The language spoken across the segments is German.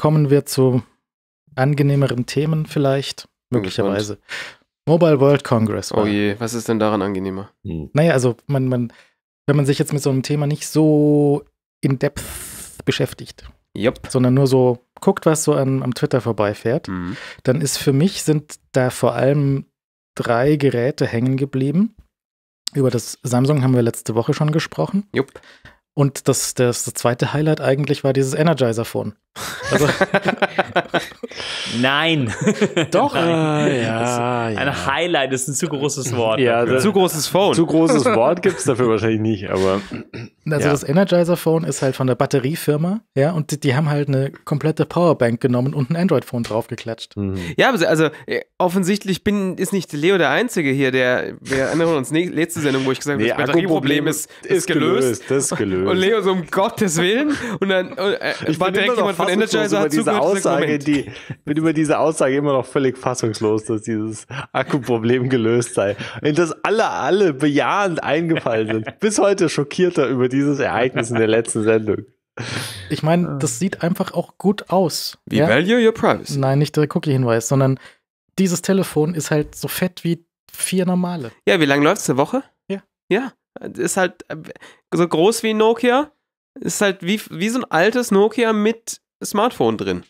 kommen wir zu angenehmeren Themen vielleicht, möglicherweise. Mobile World Congress. War. Oh je, was ist denn daran angenehmer? Hm. Naja, also man, man, wenn man sich jetzt mit so einem Thema nicht so in depth beschäftigt, yep. sondern nur so guckt, was so an, am Twitter vorbeifährt, mhm. dann ist für mich sind da vor allem drei Geräte hängen geblieben. Über das Samsung haben wir letzte Woche schon gesprochen. Jupp. Und das, das, das zweite Highlight eigentlich war dieses Energizer-Phone. Also Nein. Doch. Nein. Äh, ja, ein ja. Highlight ist ein zu großes Wort. Ja, zu großes Phone. Zu großes Wort gibt es dafür wahrscheinlich nicht, aber. Also ja. das Energizer Phone ist halt von der Batteriefirma, ja, und die, die haben halt eine komplette Powerbank genommen und ein Android-Phone draufgeklatscht. Mhm. Ja, also äh, offensichtlich bin, ist nicht Leo der Einzige hier, der, wir erinnern uns, ne, letzte Sendung, wo ich gesagt habe, nee, das ah, Batterieproblem ist, ist, gelöst. gelöst. Das ist gelöst. Und Leo so, um Gottes Willen. Und dann und, äh, ich war direkt jemand von Energizer hat diese Aussage, die, bin über diese Aussage immer noch völlig fassungslos, dass dieses Akkuproblem gelöst sei. In das alle, alle bejahend eingefallen sind. Bis heute schockierter über dieses Ereignis in der letzten Sendung. Ich meine, äh. das sieht einfach auch gut aus. Wie ja? value your price. Nein, nicht der Cookie-Hinweis, sondern dieses Telefon ist halt so fett wie vier normale. Ja, wie lange läuft es? Eine Woche? Ja. Ja, ist halt äh, so groß wie Nokia. Ist halt wie, wie so ein altes Nokia mit Smartphone drin.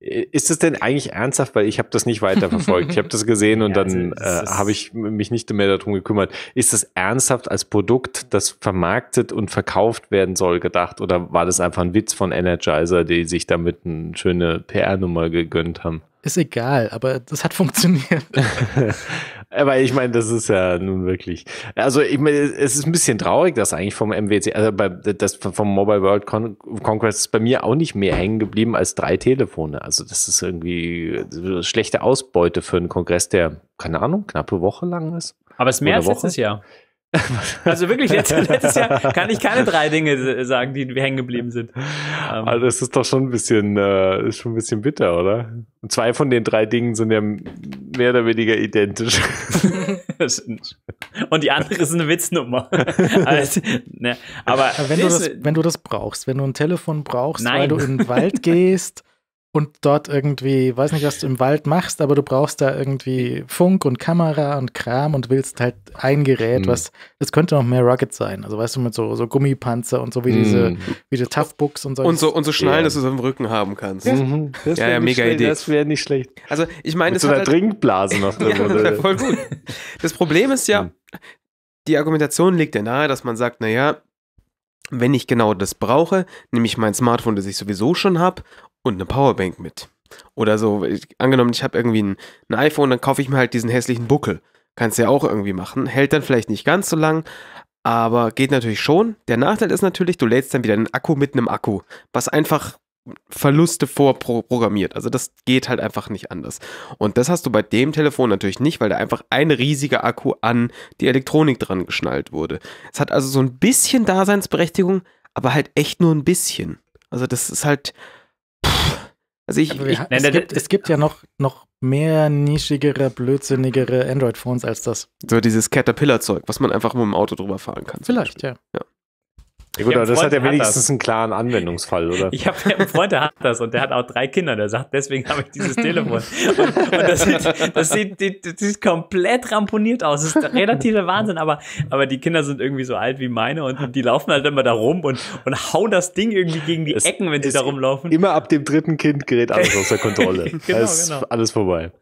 Äh, ist das denn eigentlich ernsthaft? Weil ich habe das nicht weiterverfolgt. Ich habe das gesehen und ja, dann also, äh, habe ich mich nicht mehr darum gekümmert. Ist das ernsthaft als Produkt, das vermarktet und verkauft werden soll, gedacht? Oder war das einfach ein Witz von Energizer, die sich damit eine schöne PR-Nummer gegönnt haben? Ist egal, aber das hat funktioniert. Aber ich meine, das ist ja nun wirklich. Also ich meine, es ist ein bisschen traurig, dass eigentlich vom MWC, also bei, das vom Mobile World Con Congress ist bei mir auch nicht mehr hängen geblieben als drei Telefone. Also das ist irgendwie schlechte Ausbeute für einen Kongress, der keine Ahnung knappe Woche lang ist. Aber es ist mehr als letztes Jahr. Also wirklich, letztes, letztes Jahr kann ich keine drei Dinge sagen, die hängen geblieben sind. Ähm. Also es ist doch schon ein bisschen, äh, schon ein bisschen bitter, oder? Und zwei von den drei Dingen sind ja mehr oder weniger identisch. Und die andere ist eine Witznummer. also, ne, aber wenn du, das, wenn du das brauchst, wenn du ein Telefon brauchst, nein. weil du in den Wald gehst und dort irgendwie, weiß nicht, was du im Wald machst, aber du brauchst da irgendwie Funk und Kamera und Kram und willst halt ein Gerät, mhm. was, das könnte noch mehr Rocket sein. Also weißt du, mit so, so Gummipanzer und so wie mhm. diese, wie diese Toughbooks und so. Und so, und so Schnallen, ja. dass du es am Rücken haben kannst. Ja, mhm. das ja, ja mega Idee. Das wäre nicht schlecht. Also ich meine, das so hat halt, Trinkblase noch drin. ja, voll gut. Das Problem ist ja, mhm. die Argumentation liegt ja nahe, dass man sagt, naja, wenn ich genau das brauche, nehme ich mein Smartphone, das ich sowieso schon habe, und eine Powerbank mit. Oder so, ich, angenommen, ich habe irgendwie ein, ein iPhone, dann kaufe ich mir halt diesen hässlichen Buckel. Kannst du ja auch irgendwie machen. Hält dann vielleicht nicht ganz so lang, aber geht natürlich schon. Der Nachteil ist natürlich, du lädst dann wieder einen Akku mit einem Akku, was einfach Verluste vorprogrammiert. Also das geht halt einfach nicht anders. Und das hast du bei dem Telefon natürlich nicht, weil da einfach ein riesiger Akku an die Elektronik dran geschnallt wurde. Es hat also so ein bisschen Daseinsberechtigung, aber halt echt nur ein bisschen. Also das ist halt, also ich, ich es, nein, gibt, es gibt ja noch, noch mehr nischigere, blödsinnigere Android-Phones als das. So dieses Caterpillar-Zeug, was man einfach mit dem Auto drüber fahren kann. Vielleicht, ja. ja. Ja, gut, aber das Freund, hat ja wenigstens hat einen klaren Anwendungsfall, oder? Ich habe einen Freund, der hat das und der hat auch drei Kinder, der sagt, deswegen habe ich dieses Telefon. Und, und das, sieht, das, sieht, das, sieht, komplett ramponiert aus. Das ist der relative Wahnsinn, aber, aber die Kinder sind irgendwie so alt wie meine und die laufen halt immer da rum und, und hauen das Ding irgendwie gegen die es, Ecken, wenn sie da rumlaufen. Immer ab dem dritten Kind gerät alles außer Kontrolle. genau, da ist genau. alles vorbei.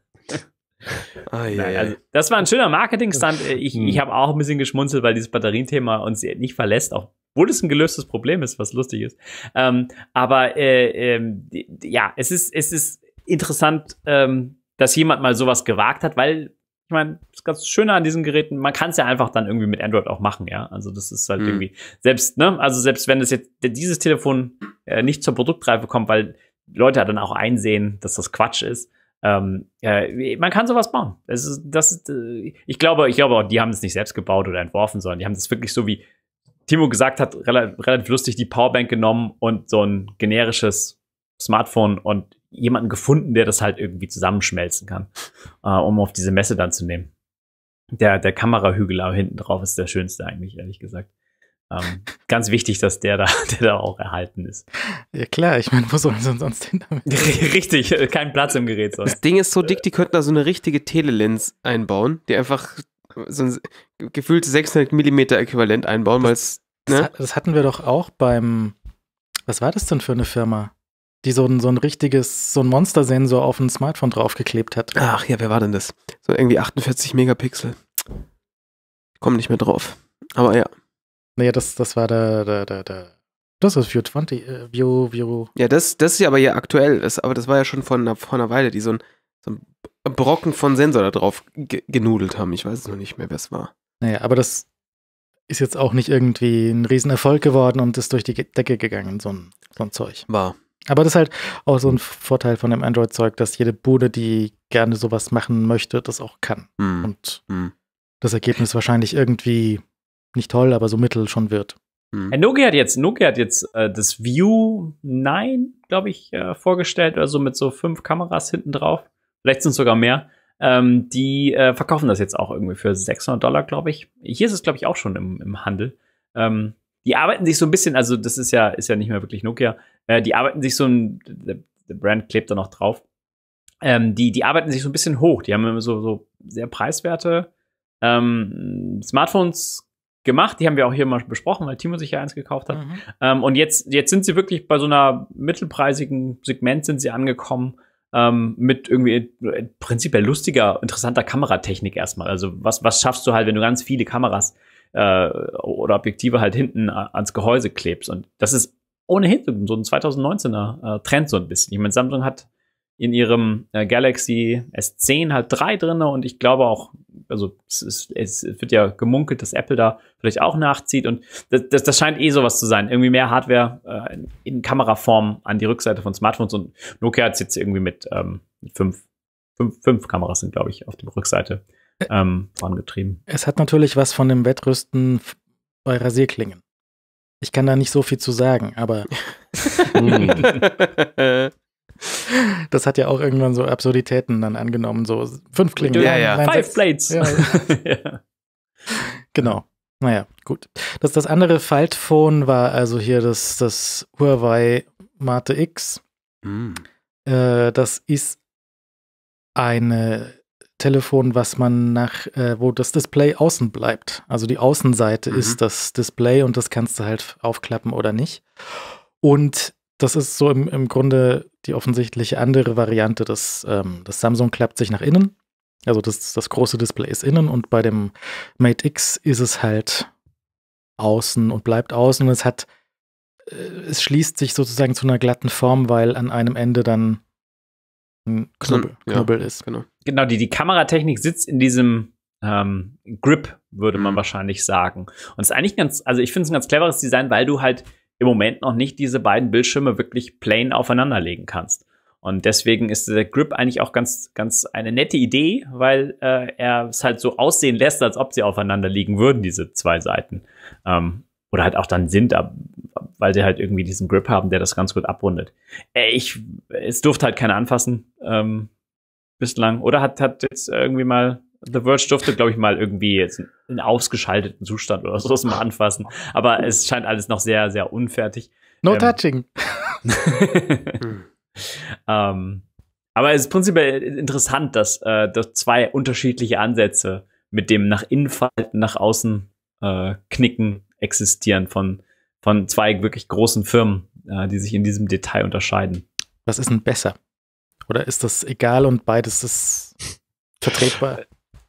Ah, ja, Nein, also, das war ein schöner Marketing-Stunt. Äh, ich, ich hm. habe auch ein bisschen geschmunzelt, weil dieses Batterienthema uns nicht verlässt, obwohl es ein gelöstes Problem ist, was lustig ist. Ähm, aber äh, äh, ja, es ist, es ist interessant, ähm, dass jemand mal sowas gewagt hat, weil ich meine, das ganz Schöne an diesen Geräten, man kann es ja einfach dann irgendwie mit Android auch machen, ja. Also das ist halt mhm. irgendwie, selbst, ne, also selbst wenn es jetzt dieses Telefon äh, nicht zur Produktreife kommt, weil Leute dann auch einsehen, dass das Quatsch ist, ähm, äh, man kann sowas bauen. Das ist, das ist, äh, ich glaube, ich glaube, auch, die haben es nicht selbst gebaut oder entworfen, sondern die haben das wirklich so wie Timo gesagt hat, rel relativ lustig die Powerbank genommen und so ein generisches Smartphone und jemanden gefunden, der das halt irgendwie zusammenschmelzen kann, äh, um auf diese Messe dann zu nehmen. Der, der Kamerahügel hinten drauf ist der schönste eigentlich, ehrlich gesagt. Ähm, ganz wichtig, dass der da, der da auch erhalten ist. Ja klar, ich meine, wo sollen sie sonst hin damit? Richtig, äh, kein Platz im Gerät. Sonst. Das Ding ist so dick, die könnten da so eine richtige Telelens einbauen, die einfach so ein gefühltes 600 mm Äquivalent einbauen, weil Ne? Das, das hatten wir doch auch beim. Was war das denn für eine Firma? die so ein, so ein richtiges, so ein Monstersensor auf ein Smartphone draufgeklebt hat. Ach ja, wer war denn das? So irgendwie 48 Megapixel. Komm nicht mehr drauf. Aber ja. Naja, das, das war der, der, der, der das ist View 20, äh, View, View. Ja, das, das ist ja aber ja aktuell, das, aber das war ja schon vor einer, vor einer Weile, die so ein, so ein Brocken von Sensor da drauf genudelt haben. Ich weiß es noch nicht mehr, wer es war. Naja, aber das ist jetzt auch nicht irgendwie ein Riesenerfolg geworden und ist durch die Decke gegangen, so ein, so ein Zeug. War. Aber das ist halt auch so ein Vorteil von dem Android-Zeug, dass jede Bude, die gerne sowas machen möchte, das auch kann. Mm. Und mm. das Ergebnis wahrscheinlich irgendwie nicht toll, aber so mittel schon wird. Hm. Äh, Nokia hat jetzt, Nokia hat jetzt äh, das View 9, glaube ich, äh, vorgestellt oder so mit so fünf Kameras hinten drauf. Vielleicht sind es sogar mehr. Ähm, die äh, verkaufen das jetzt auch irgendwie für 600 Dollar, glaube ich. Hier ist es, glaube ich, auch schon im, im Handel. Ähm, die arbeiten sich so ein bisschen, also das ist ja, ist ja nicht mehr wirklich Nokia. Äh, die arbeiten sich so ein, der, der Brand klebt da noch drauf. Ähm, die, die arbeiten sich so ein bisschen hoch. Die haben immer so, so sehr preiswerte ähm, Smartphones gemacht. Die haben wir auch hier mal besprochen, weil Timo sich ja eins gekauft hat. Mhm. Ähm, und jetzt, jetzt sind sie wirklich bei so einer mittelpreisigen Segment sind sie angekommen. Ähm, mit irgendwie äh, prinzipiell lustiger, interessanter Kameratechnik erstmal. Also was, was schaffst du halt, wenn du ganz viele Kameras äh, oder Objektive halt hinten ans Gehäuse klebst? Und das ist ohnehin so ein 2019er äh, Trend so ein bisschen. Ich meine, Samsung hat in ihrem äh, Galaxy S10 halt drei drinne und ich glaube auch also es, ist, es wird ja gemunkelt, dass Apple da vielleicht auch nachzieht und das, das, das scheint eh sowas zu sein. Irgendwie mehr Hardware äh, in, Kameraform an die Rückseite von Smartphones und Nokia hat es jetzt irgendwie mit, ähm, fünf, fünf, fünf Kameras sind, glaube ich, auf der Rückseite ähm, vorangetrieben. Es hat natürlich was von dem Wettrüsten bei Rasierklingen. Ich kann da nicht so viel zu sagen, aber. Hm. Das hat ja auch irgendwann so Absurditäten dann angenommen, so fünf Klingen. Ja, ja. Nein, Five Plates. Ja. ja. Genau. Naja, gut. Das, das andere Faltphone war also hier das, das Huawei Mate X. Mm. Äh, das ist ein Telefon, was man nach, äh, wo das Display außen bleibt. Also die Außenseite mhm. ist das Display und das kannst du halt aufklappen oder nicht. Und das ist so im, im Grunde die offensichtliche andere Variante. Das, ähm, das Samsung klappt sich nach innen. Also das, das große Display ist innen und bei dem Mate X ist es halt außen und bleibt außen und es hat, äh, es schließt sich sozusagen zu einer glatten Form, weil an einem Ende dann ein Knubbel, ja, ist. Genau, genau die, die Kameratechnik sitzt in diesem ähm, Grip, würde man mhm. wahrscheinlich sagen. Und es ist eigentlich ganz, also ich finde es ein ganz cleveres Design, weil du halt im Moment noch nicht diese beiden Bildschirme wirklich plain aufeinanderlegen kannst. Und deswegen ist der Grip eigentlich auch ganz, ganz eine nette Idee, weil äh, er es halt so aussehen lässt, als ob sie aufeinander liegen würden, diese zwei Seiten. Ähm, oder halt auch dann sind, weil sie halt irgendwie diesen Grip haben, der das ganz gut abrundet. Äh, ich, es durfte halt keiner anfassen ähm, bislang. Oder hat, hat jetzt irgendwie mal The Verge durfte, glaube ich, mal irgendwie jetzt in ausgeschalteten Zustand oder so mal anfassen. Aber es scheint alles noch sehr, sehr unfertig. No ähm, touching. Hm. ähm, aber es ist prinzipiell interessant, dass, äh, dass zwei unterschiedliche Ansätze mit dem nach innen falten, nach außen äh, knicken existieren von, von zwei wirklich großen Firmen, äh, die sich in diesem Detail unterscheiden. Was ist denn besser? Oder ist das egal und beides ist vertretbar?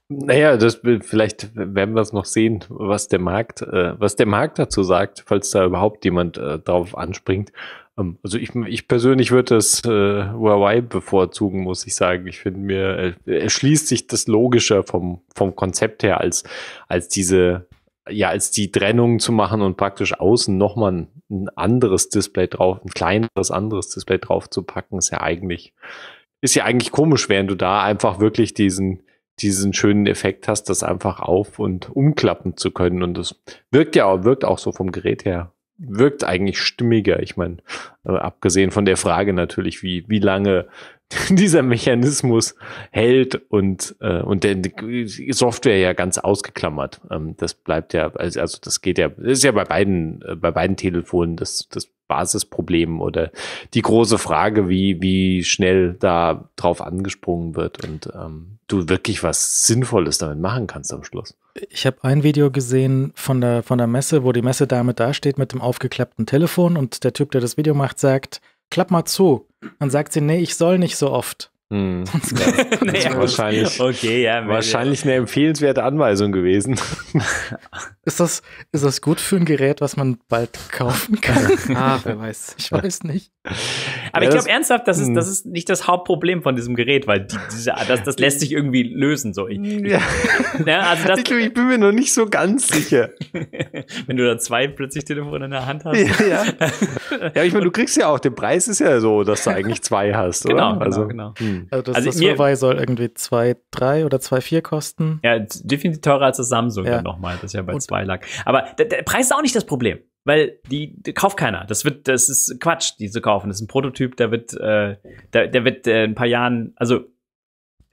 Naja, das, vielleicht werden wir es noch sehen, was der Markt, äh, was der Markt dazu sagt, falls da überhaupt jemand äh, drauf anspringt. Ähm, also ich, ich persönlich würde das äh, Huawei bevorzugen, muss ich sagen. Ich finde mir, äh, erschließt sich das logischer vom, vom Konzept her als, als diese, ja, als die Trennung zu machen und praktisch außen nochmal ein, ein anderes Display drauf, ein kleineres anderes Display drauf zu packen, ist ja eigentlich, ist ja eigentlich komisch, während du da einfach wirklich diesen, diesen schönen Effekt hast, das einfach auf und umklappen zu können. Und das wirkt ja auch, wirkt auch so vom Gerät her. Wirkt eigentlich stimmiger. Ich meine, äh, abgesehen von der Frage natürlich, wie, wie lange dieser Mechanismus hält und, äh, und der Software ja ganz ausgeklammert. Ähm, das bleibt ja, also, also das geht ja, das ist ja bei beiden, äh, bei beiden Telefonen das, das Basisproblem oder die große Frage, wie, wie schnell da drauf angesprungen wird und ähm, du wirklich was Sinnvolles damit machen kannst am Schluss. Ich habe ein Video gesehen von der, von der Messe, wo die Messe damit dasteht mit dem aufgeklappten Telefon und der Typ, der das Video macht, sagt, klapp mal zu. Dann sagt sie, nee, ich soll nicht so oft. Hm. Ja. naja, wahrscheinlich, okay, ja, wahrscheinlich eine empfehlenswerte Anweisung gewesen. ist, das, ist das gut für ein Gerät, was man bald kaufen kann? ah, wer weiß. Ich weiß nicht. Aber ja, ich glaube ernsthaft, das ist, hm. das ist nicht das Hauptproblem von diesem Gerät, weil die, diese, das, das lässt sich irgendwie lösen. So. Ich, ja. ne, also das, ich, ich bin mir noch nicht so ganz sicher. Wenn du da zwei plötzlich Telefone in der Hand hast. Ja, ja. ja ich meine, du kriegst ja auch, der Preis ist ja so, dass du eigentlich zwei hast, oder? Genau, genau also, genau. Hm. Also das, also soll irgendwie 2,3 oder 2,4 kosten. Ja, definitiv teurer als das Samsung ja. nochmal, das ja bei 2 lag. Aber der, der Preis ist auch nicht das Problem weil die, die, kauft keiner. Das wird, das ist Quatsch, die zu kaufen. Das ist ein Prototyp, der wird, äh, der, der wird äh, ein paar Jahren, also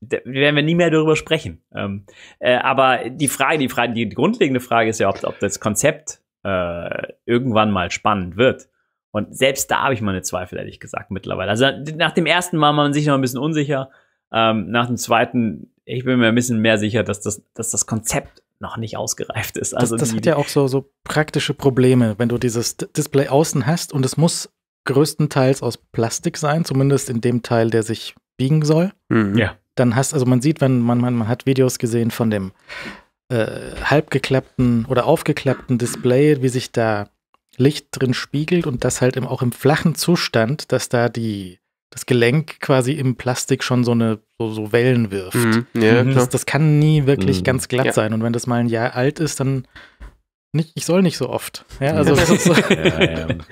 da werden wir nie mehr darüber sprechen. Ähm, äh, aber die Frage, die Frage, die, die grundlegende Frage ist ja, ob, ob das Konzept äh, irgendwann mal spannend wird. Und selbst da habe ich meine Zweifel, ehrlich gesagt, mittlerweile. Also nach dem ersten Mal war man sich noch ein bisschen unsicher. Ähm, nach dem zweiten, ich bin mir ein bisschen mehr sicher, dass das, dass das Konzept noch nicht ausgereift ist. Also das, das hat ja auch so, so praktische Probleme, wenn du dieses Display außen hast und es muss größtenteils aus Plastik sein, zumindest in dem Teil, der sich biegen soll. Mhm. Ja. Dann hast, also man sieht, wenn man, man, man hat Videos gesehen von dem äh, halbgeklappten oder aufgeklappten Display, wie sich da Licht drin spiegelt und das halt im, auch im flachen Zustand, dass da die das Gelenk quasi im Plastik schon so eine so, so Wellen wirft. Mhm. Ja, das, das, kann nie wirklich mhm. ganz glatt ja. sein. Und wenn das mal ein Jahr alt ist, dann nicht, ich soll nicht so oft. Ja, also ja, und,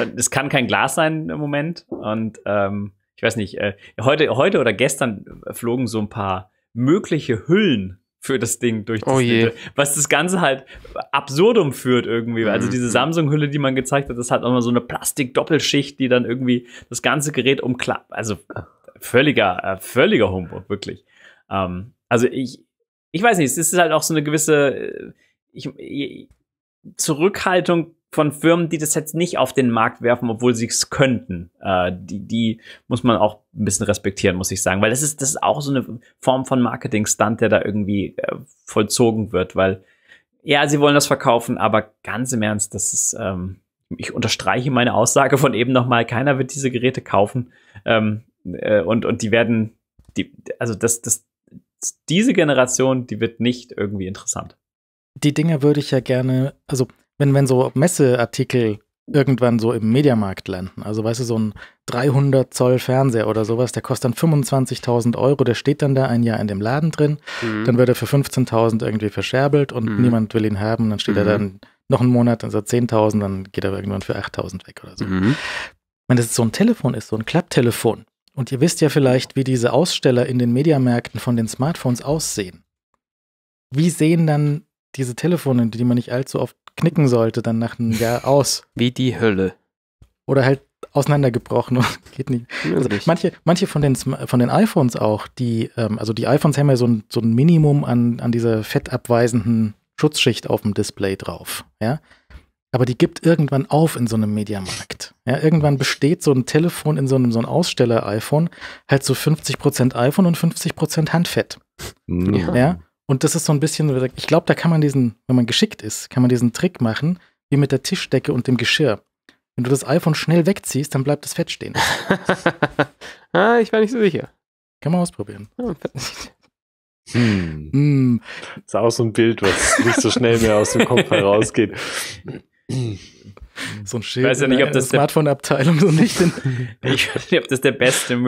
und, es kann kein Glas sein im Moment. Und ähm, ich weiß nicht, äh, heute, heute oder gestern flogen so ein paar mögliche Hüllen für das Ding durch oh das oh Ding, Was das Ganze halt absurdum führt irgendwie. Also mhm. Also diese Samsung-Hülle, die man gezeigt hat, das hat auch mal so eine Plastik-Doppelschicht, die dann irgendwie das ganze Gerät umklappt. Also völliger, äh, völliger Humbug, wirklich. Ähm, also ich, ich weiß nicht, es ist halt auch so eine gewisse, äh, ich, Zurückhaltung von Firmen, die das jetzt nicht auf den Markt werfen, obwohl sie es könnten. Äh, die, die muss man auch ein bisschen respektieren, muss ich sagen. Weil das ist, das ist auch so eine Form von Marketing-Stunt, der da irgendwie äh, vollzogen wird, weil ja, sie wollen das verkaufen, aber ganz im Ernst, das ist, ähm, ich unterstreiche meine Aussage von eben nochmal, keiner wird diese Geräte kaufen. Ähm, äh, und, und die werden, die, also das, das, diese Generation, die wird nicht irgendwie interessant die Dinge würde ich ja gerne, also wenn, wenn so Messeartikel irgendwann so im Mediamarkt landen, also weißt du, so ein 300 Zoll Fernseher oder sowas, der kostet dann 25.000 Euro, der steht dann da ein Jahr in dem Laden drin, mhm. dann wird er für 15.000 irgendwie verscherbelt und mhm. niemand will ihn haben, dann steht mhm. er dann noch einen Monat, dann ist er 10.000, dann geht er irgendwann für 8.000 weg oder so. Wenn mhm. das so ein Telefon ist, so ein Klapptelefon, und ihr wisst ja vielleicht, wie diese Aussteller in den Mediamärkten von den Smartphones aussehen. Wie sehen dann diese Telefone, die man nicht allzu oft knicken sollte, dann nach einem Jahr aus. Wie die Hölle. Oder halt auseinandergebrochen und geht nicht. Also manche, manche von den, von den iPhones auch, die, ähm, also die iPhones haben ja so ein, so ein Minimum an, an dieser fettabweisenden Schutzschicht auf dem Display drauf, ja. Aber die gibt irgendwann auf in so einem Mediamarkt. Ja, irgendwann besteht so ein Telefon in so einem, so einem Aussteller-iPhone halt so 50% iPhone und 50% Handfett. Ja. ja. Und das ist so ein bisschen, ich glaube, da kann man diesen, wenn man geschickt ist, kann man diesen Trick machen, wie mit der Tischdecke und dem Geschirr. Wenn du das iPhone schnell wegziehst, dann bleibt das Fett stehen. ah, ich war nicht so sicher. Kann man ausprobieren. Ja, ah, hm. Hm. Ist auch so ein Bild, was nicht so schnell mehr aus dem Kopf herausgeht. so ein Schild. Ich weiß ja nicht, ob das äh, Smartphone-Abteilung so nicht. In ich weiß nicht, ob das der beste,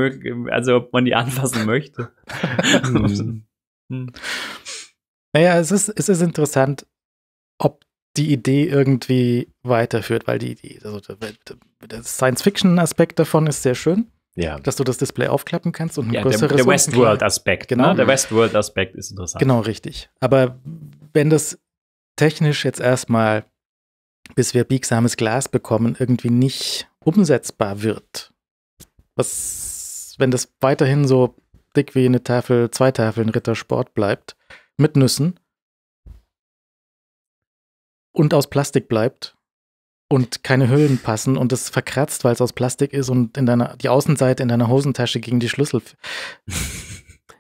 also ob man die anfassen möchte. Hm. hm. Naja, es ist, es ist interessant, ob die Idee irgendwie weiterführt, weil die, die also der Science-Fiction-Aspekt davon ist sehr schön. Ja. Dass du das Display aufklappen kannst und ein ja, größeres. Der, der Westworld-Aspekt, ne? genau. Ne? Der Westworld-Aspekt ist interessant. Genau, richtig. Aber wenn das technisch jetzt erstmal, bis wir biegsames Glas bekommen, irgendwie nicht umsetzbar wird, was, wenn das weiterhin so dick wie eine Tafel, zwei Tafeln Rittersport bleibt, mit Nüssen und aus Plastik bleibt und keine Hüllen passen und es verkratzt, weil es aus Plastik ist und in deiner, die Außenseite in deiner Hosentasche gegen die Schlüssel.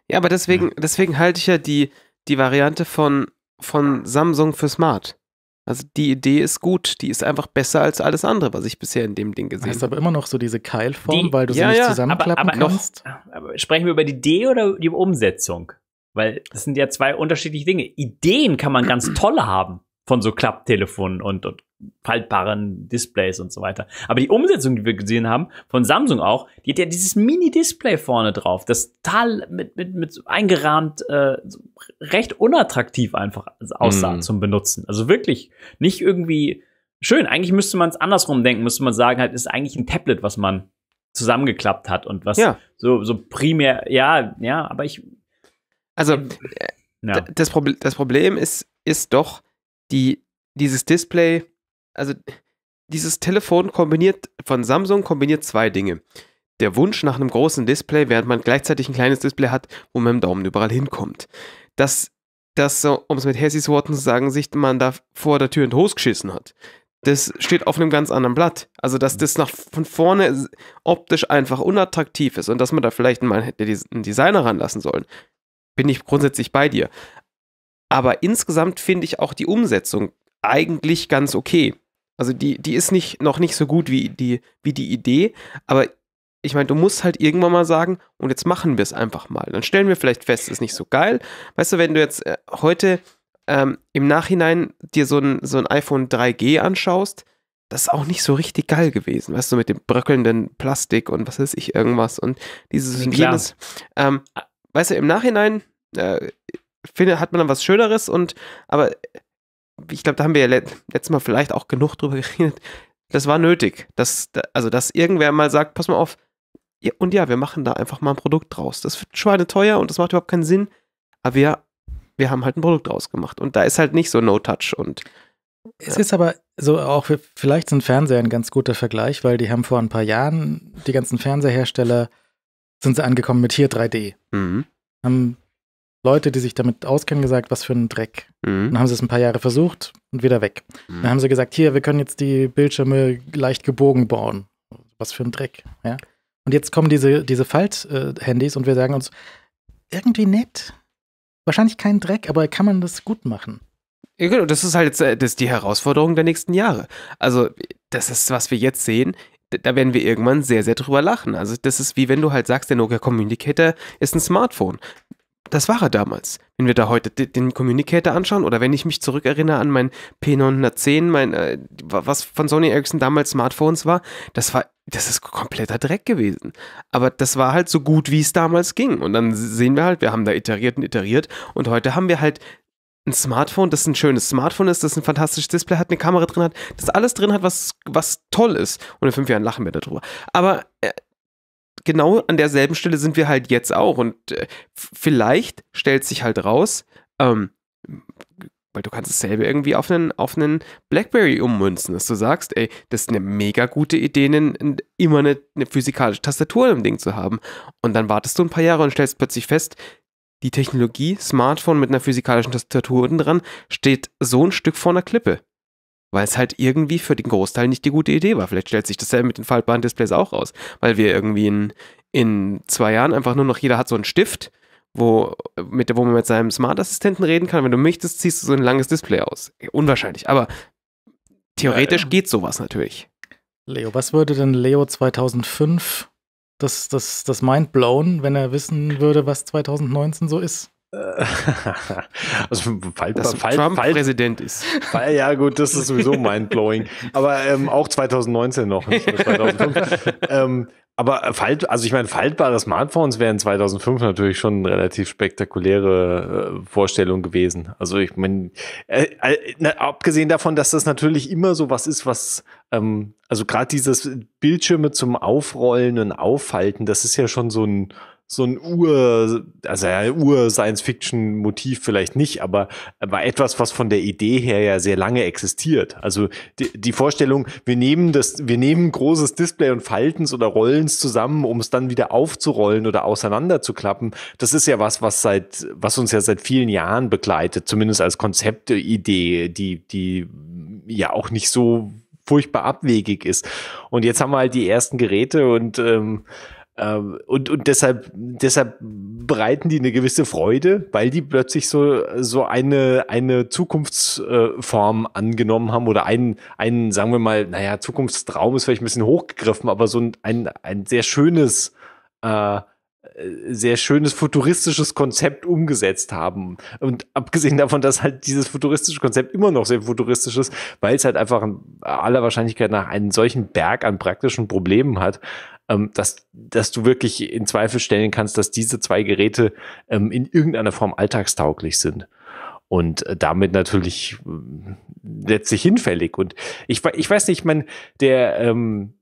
Ja, aber deswegen, deswegen halte ich ja die, die Variante von, von Samsung für Smart. Also die Idee ist gut, die ist einfach besser als alles andere, was ich bisher in dem Ding gesehen habe. Hast aber immer noch so diese Keilform, die, weil du sie ja, nicht ja, zusammenklappen aber, aber kannst. Noch, aber sprechen wir über die Idee oder die Umsetzung? Weil das sind ja zwei unterschiedliche Dinge. Ideen kann man ganz tolle haben von so Klapptelefonen und, und faltbaren Displays und so weiter. Aber die Umsetzung, die wir gesehen haben, von Samsung auch, die hat ja dieses Mini-Display vorne drauf, das total mit, mit, mit eingerahmt, äh, so recht unattraktiv einfach aussah mm. zum Benutzen. Also wirklich nicht irgendwie schön. Eigentlich müsste man es andersrum denken, müsste man sagen, halt ist eigentlich ein Tablet, was man zusammengeklappt hat und was ja. so, so primär, ja, ja, aber ich also äh, ja. das, Probl das Problem ist, ist doch die, dieses Display, also dieses Telefon kombiniert von Samsung kombiniert zwei Dinge. Der Wunsch nach einem großen Display, während man gleichzeitig ein kleines Display hat, wo man mit dem Daumen überall hinkommt. Dass, das um es mit Hessis Worten zu sagen, sich man da vor der Tür in die Hose geschissen hat. Das steht auf einem ganz anderen Blatt. Also, dass mhm. das nach von vorne optisch einfach unattraktiv ist und dass man da vielleicht mal einen Designer ranlassen sollen, bin ich grundsätzlich bei dir. Aber insgesamt finde ich auch die Umsetzung eigentlich ganz okay. Also die, die ist nicht, noch nicht so gut wie die, wie die Idee, aber ich meine, du musst halt irgendwann mal sagen, und jetzt machen wir es einfach mal. Dann stellen wir vielleicht fest, es ist nicht so geil. Weißt du, wenn du jetzt äh, heute ähm, im Nachhinein dir so ein, so ein iPhone 3G anschaust, das ist auch nicht so richtig geil gewesen, weißt du, mit dem bröckelnden Plastik und was weiß ich, irgendwas und dieses und jenes. Ähm, weißt du, im Nachhinein äh, finde, hat man dann was Schöneres und aber ich glaube, da haben wir ja let letztes Mal vielleicht auch genug drüber geredet. Das war nötig. Dass, also, dass irgendwer mal sagt, pass mal auf, ja, und ja, wir machen da einfach mal ein Produkt draus. Das wird schweineteuer und das macht überhaupt keinen Sinn, aber wir, wir haben halt ein Produkt draus gemacht. Und da ist halt nicht so No-Touch und es ja. ist aber so auch, für, vielleicht sind Fernseher ein ganz guter Vergleich, weil die haben vor ein paar Jahren, die ganzen Fernseherhersteller sind sie angekommen mit hier 3D. Mhm. Haben Leute, die sich damit auskennen, gesagt, was für ein Dreck. Mhm. Dann haben sie es ein paar Jahre versucht und wieder weg. Mhm. Dann haben sie gesagt, hier, wir können jetzt die Bildschirme leicht gebogen bauen. Was für ein Dreck. Ja? Und jetzt kommen diese, diese Falt-Handys und wir sagen uns, irgendwie nett. Wahrscheinlich kein Dreck, aber kann man das gut machen? Ja, genau, das ist halt jetzt, äh, das die Herausforderung der nächsten Jahre. Also, das ist, was wir jetzt sehen, da werden wir irgendwann sehr, sehr drüber lachen. Also das ist wie wenn du halt sagst, der Nokia Communicator ist ein Smartphone das war er damals. Wenn wir da heute den Communicator anschauen oder wenn ich mich zurückerinnere an mein P910, mein, äh, was von Sony Ericsson damals Smartphones war, das war, das ist kompletter Dreck gewesen. Aber das war halt so gut, wie es damals ging. Und dann sehen wir halt, wir haben da iteriert und iteriert und heute haben wir halt ein Smartphone, das ein schönes Smartphone ist, das ein fantastisches Display hat, eine Kamera drin hat, das alles drin hat, was, was toll ist. Und in fünf Jahren lachen wir darüber. Aber äh, genau an derselben Stelle sind wir halt jetzt auch. Und äh, vielleicht stellt sich halt raus, ähm, weil du kannst dasselbe irgendwie auf einen, auf einen Blackberry ummünzen, dass du sagst, ey, das ist eine mega gute Idee, immer eine, eine, physikalische Tastatur im Ding zu haben. Und dann wartest du ein paar Jahre und stellst plötzlich fest, die Technologie, Smartphone mit einer physikalischen Tastatur unten dran, steht so ein Stück vor einer Klippe. Weil es halt irgendwie für den Großteil nicht die gute Idee war. Vielleicht stellt sich dasselbe mit den faltbaren Displays auch raus, weil wir irgendwie in, in zwei Jahren einfach nur noch jeder hat so einen Stift, wo, mit, wo man mit seinem Smart-Assistenten reden kann. Wenn du möchtest, ziehst du so ein langes Display aus. Unwahrscheinlich, aber theoretisch ja, ja. geht sowas natürlich. Leo, was würde denn Leo 2005 das, das, das Mindblown, wenn er wissen würde, was 2019 so ist? Äh. also Fall, dass Fall, Trump Fall, Präsident ist. Fall, ja gut, das ist sowieso mindblowing. aber ähm, auch 2019 noch. 2005. ähm, aber falt, also ich meine, faltbare Smartphones wären 2005 natürlich schon eine relativ spektakuläre äh, Vorstellung gewesen. Also ich meine, äh, äh, abgesehen davon, dass das natürlich immer so was ist, was ähm, also gerade dieses Bildschirme zum Aufrollen und Auffalten, das ist ja schon so ein so ein Ur, also ja, Ur-Science-Fiction-Motiv vielleicht nicht, aber, aber etwas, was von der Idee her ja sehr lange existiert. Also die, die Vorstellung, wir nehmen das, wir nehmen großes Display und falten es oder rollen es zusammen, um es dann wieder aufzurollen oder auseinanderzuklappen, das ist ja was, was seit, was uns ja seit vielen Jahren begleitet, zumindest als Konzeptidee, die, die ja auch nicht so furchtbar abwegig ist. Und jetzt haben wir halt die ersten Geräte und ähm, ähm, und, und deshalb, deshalb bereiten die eine gewisse Freude, weil die plötzlich so, so eine, eine Zukunftsform äh, angenommen haben oder einen, einen, sagen wir mal, naja, Zukunftstraum ist vielleicht ein bisschen hochgegriffen, aber so ein, ein, ein sehr schönes, äh, äh, sehr schönes futuristisches Konzept umgesetzt haben. Und abgesehen davon, dass halt dieses futuristische Konzept immer noch sehr futuristisch ist, weil es halt einfach aller Wahrscheinlichkeit nach einen solchen Berg an praktischen Problemen hat, ähm, dass, dass du wirklich in Zweifel stellen kannst, dass diese zwei Geräte ähm, in irgendeiner Form alltagstauglich sind und äh, damit natürlich ähm, letztlich hinfällig. Und ich, ich weiß nicht, ich meine, der, ähm,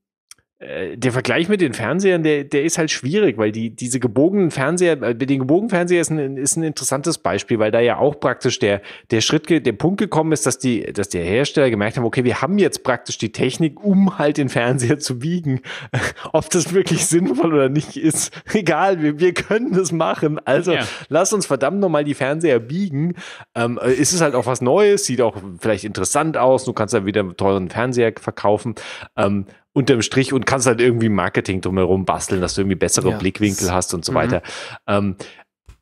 äh, der Vergleich mit den Fernsehern, der, der ist halt schwierig, weil die, diese gebogenen Fernseher, äh, mit den gebogenen Fernseher ist ein, ist ein interessantes Beispiel, weil da ja auch praktisch der, der Schritt, der Punkt gekommen ist, dass die, dass der Hersteller gemerkt haben, okay, wir haben jetzt praktisch die Technik, um halt den Fernseher zu wiegen. Ob das wirklich sinnvoll oder nicht ist, egal, wir, wir können das machen. Also, ja. lass uns verdammt nochmal die Fernseher biegen. Ähm, äh, ist es halt auch was Neues, sieht auch vielleicht interessant aus, du kannst dann wieder einen teuren Fernseher verkaufen. Ähm, unterm Strich und kannst halt irgendwie Marketing drumherum basteln, dass du irgendwie bessere ja. Blickwinkel hast und so weiter. Mhm. Ähm,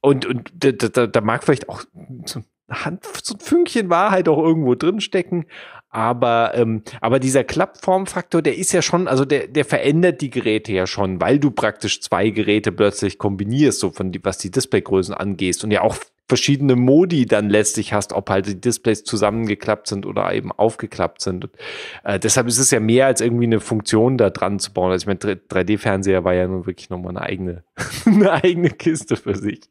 und, und da, da, da mag vielleicht auch so ein Fünkchen Wahrheit auch irgendwo drin stecken, aber, ähm, aber dieser Klappformfaktor, der ist ja schon, also der, der verändert die Geräte ja schon, weil du praktisch zwei Geräte plötzlich kombinierst, so von die, was die Displaygrößen angeht und ja auch verschiedene Modi dann letztlich hast, ob halt die Displays zusammengeklappt sind oder eben aufgeklappt sind. Und, äh, deshalb ist es ja mehr als irgendwie eine Funktion da dran zu bauen. Also ich meine, 3D-Fernseher war ja nun wirklich nochmal eine eigene, eine eigene Kiste für sich.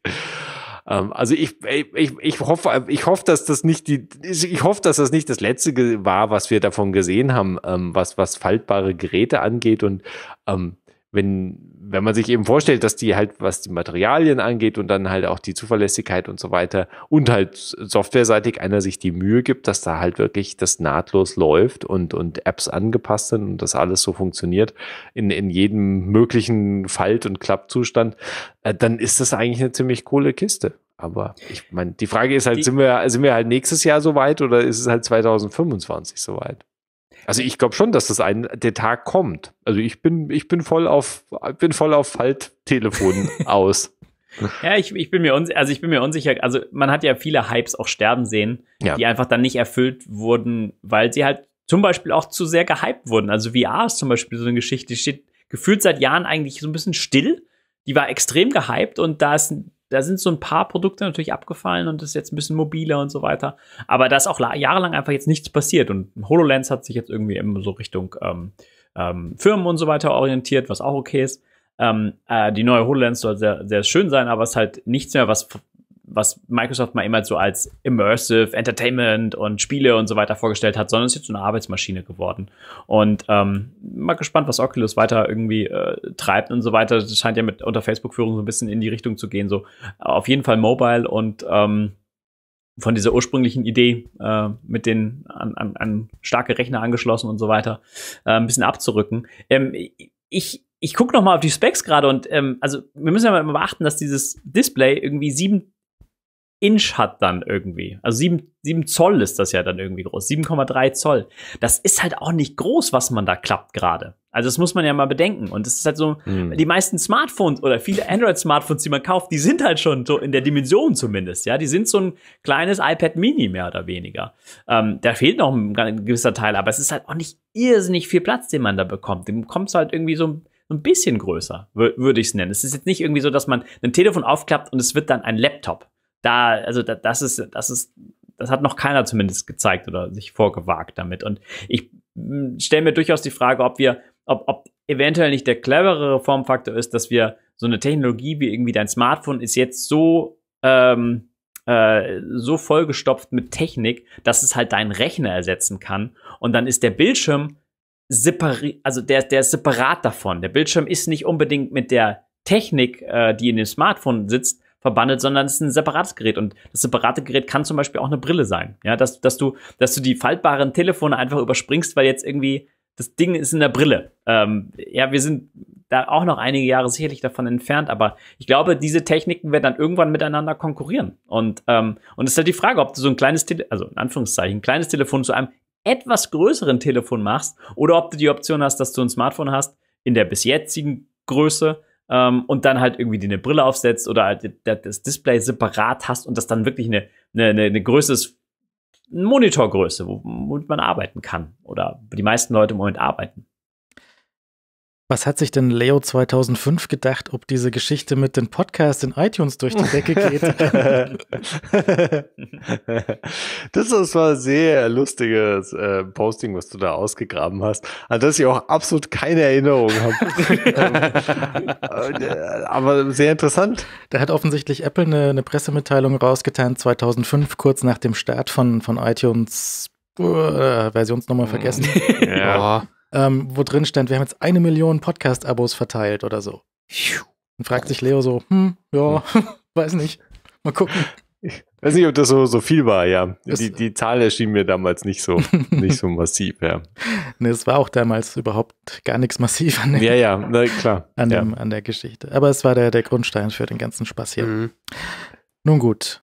Ähm, also ich, ich, ich hoffe, ich hoffe, dass das nicht die, ich hoffe, dass das nicht das letzte war, was wir davon gesehen haben, ähm, was, was faltbare Geräte angeht und ähm, wenn, wenn man sich eben vorstellt, dass die halt, was die Materialien angeht und dann halt auch die Zuverlässigkeit und so weiter und halt softwareseitig einer sich die Mühe gibt, dass da halt wirklich das nahtlos läuft und, und Apps angepasst sind und das alles so funktioniert in, in jedem möglichen Falt- und Klappzustand, äh, dann ist das eigentlich eine ziemlich coole Kiste. Aber ich meine, die Frage ist halt, die, sind, wir, sind wir halt nächstes Jahr so weit oder ist es halt 2025 so weit? Also ich glaube schon, dass das ein, der Tag kommt. Also ich bin, ich bin voll auf, bin voll auf Falttelefon aus. Ja, ich, ich bin mir unsicher, also ich bin mir unsicher, also man hat ja viele Hypes auch sterben sehen, ja. die einfach dann nicht erfüllt wurden, weil sie halt zum Beispiel auch zu sehr gehypt wurden. Also VR ist zum Beispiel so eine Geschichte, die steht gefühlt seit Jahren eigentlich so ein bisschen still. Die war extrem gehypt und da ist da sind so ein paar Produkte natürlich abgefallen und ist jetzt ein bisschen mobiler und so weiter. Aber da ist auch jahrelang einfach jetzt nichts passiert. Und HoloLens hat sich jetzt irgendwie immer so Richtung ähm, ähm, Firmen und so weiter orientiert, was auch okay ist. Ähm, äh, die neue HoloLens soll sehr, sehr schön sein, aber es ist halt nichts mehr, was was Microsoft mal immer so als Immersive Entertainment und Spiele und so weiter vorgestellt hat, sondern es ist jetzt so eine Arbeitsmaschine geworden. Und ähm, mal gespannt, was Oculus weiter irgendwie äh, treibt und so weiter. Das scheint ja mit unter Facebook-Führung so ein bisschen in die Richtung zu gehen. So auf jeden Fall Mobile und ähm, von dieser ursprünglichen Idee äh, mit den an, an, an starke Rechner angeschlossen und so weiter äh, ein bisschen abzurücken. Ähm, ich ich gucke noch mal auf die Specs gerade und ähm, also wir müssen ja mal beachten, dass dieses Display irgendwie sieben Inch hat dann irgendwie. Also 7, 7 Zoll ist das ja dann irgendwie groß. 7,3 Zoll. Das ist halt auch nicht groß, was man da klappt gerade. Also das muss man ja mal bedenken. Und es ist halt so, hm. die meisten Smartphones oder viele Android-Smartphones, die man kauft, die sind halt schon so in der Dimension zumindest. Ja, die sind so ein kleines iPad Mini mehr oder weniger. Ähm, da fehlt noch ein gewisser Teil, aber es ist halt auch nicht irrsinnig viel Platz, den man da bekommt. Den kommt es halt irgendwie so ein ein bisschen größer, würde ich es nennen. Es ist jetzt nicht irgendwie so, dass man ein Telefon aufklappt und es wird dann ein Laptop da, also da, das ist, das ist, das hat noch keiner zumindest gezeigt oder sich vorgewagt damit. Und ich hm, stelle mir durchaus die Frage, ob wir, ob, ob eventuell nicht der cleverere Formfaktor ist, dass wir so eine Technologie wie irgendwie dein Smartphone ist jetzt so, ähm, äh, so vollgestopft mit Technik, dass es halt deinen Rechner ersetzen kann. Und dann ist der Bildschirm separiert, also der, der ist separat davon. Der Bildschirm ist nicht unbedingt mit der Technik, äh, die in dem Smartphone sitzt, verbandelt, sondern es ist ein separates Gerät. Und das separate Gerät kann zum Beispiel auch eine Brille sein. Ja, dass, dass du, dass du die faltbaren Telefone einfach überspringst, weil jetzt irgendwie das Ding ist in der Brille. Ähm, ja, wir sind da auch noch einige Jahre sicherlich davon entfernt, aber ich glaube, diese Techniken werden dann irgendwann miteinander konkurrieren. Und ähm, und es ist halt die Frage, ob du so ein kleines, Tele also in Anführungszeichen, ein kleines Telefon zu einem etwas größeren Telefon machst oder ob du die Option hast, dass du ein Smartphone hast in der bis jetzigen Größe, ähm, und dann halt irgendwie dir eine Brille aufsetzt oder halt das Display separat hast und das dann wirklich eine, eine, eine Größe ist, eine Monitorgröße, womit man arbeiten kann oder die meisten Leute im Moment arbeiten. Was hat sich denn Leo 2005 gedacht, ob diese Geschichte mit dem Podcast in iTunes durch die Decke geht? das ist ein sehr lustiges äh, Posting, was du da ausgegraben hast, an das ich auch absolut keine Erinnerung habe. Äh, aber sehr interessant. Da hat offensichtlich Apple eine, eine, Pressemitteilung rausgetan, 2005, kurz nach dem Start von, von iTunes. Äh, Versionsnummer vergessen. Ja ähm, wo drin stand, wir haben jetzt eine Million Podcast-Abos verteilt oder so. Und fragt sich Leo so, hm, ja, hm. weiß nicht. Mal gucken. Ich weiß nicht, ob das so, so viel war, ja. die, die Zahl erschien mir damals nicht so, nicht so massiv, ja. Nee, es war auch damals überhaupt gar nichts massiv an, dem, ja, ja, na, klar. An, dem, an der Geschichte. Aber es war der, der Grundstein für den ganzen Spaß hier. Mhm. Nun gut,